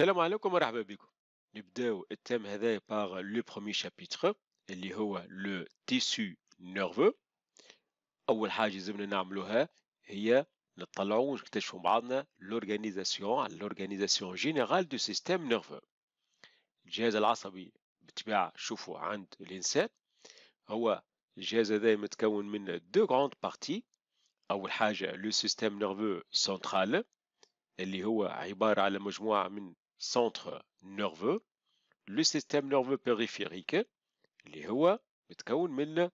السلام عليكم ومرحبا بكم نبداو التام هذا باغ لو برومي شابيتر اللي هو لو تيسو نيرفو اول حاجه لازمنا نعملوها هي نطلعوا ونكتشفوا بعضنا لورغانيزاسيون لورغانيزاسيون جينيرال دو سيستيم نيرفو الجهاز العصبي بتبع شوفوا عند الانسان هو الجهاز هذا متكون من دو غروند بارتي اول حاجه لو سيستيم نيرفو سنترال اللي هو عبارة على مجموعة من centre nerveux, le système nerveux périphérique, les hawa, متكون من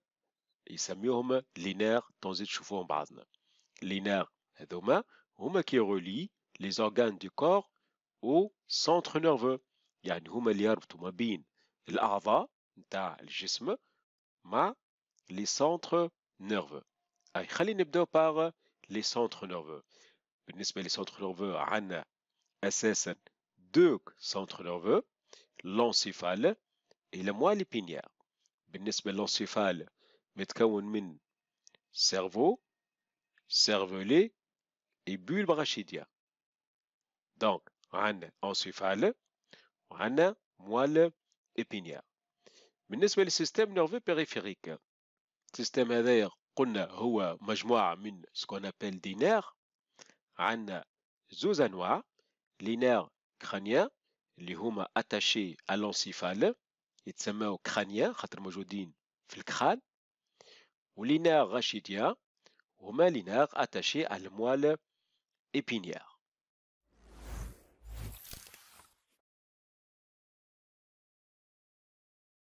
يسميهم les nerfs nerfs qui relient les organes du corps au centre nerveux. يعني هما اللي يربطوا le corps les centres nerveux. par les centres nerveux. les centres nerveux عندنا nerveux deux centres nerveux, l'encéphale et la moelle épinière. بالنسبة l'encéphale, متكون le cerveau, cervelet et bulle rachidia. Donc, l'encéphale encéphale, la moelle épinière. le système nerveux périphérique, système هذاير un هو ce qu'on appelle des nerfs, crânien, les humains attachés à l'encéphale, et tsemma au crânien, khatr dans le crâne, les nerfs rachidiens, les attachés à la moelle épinière.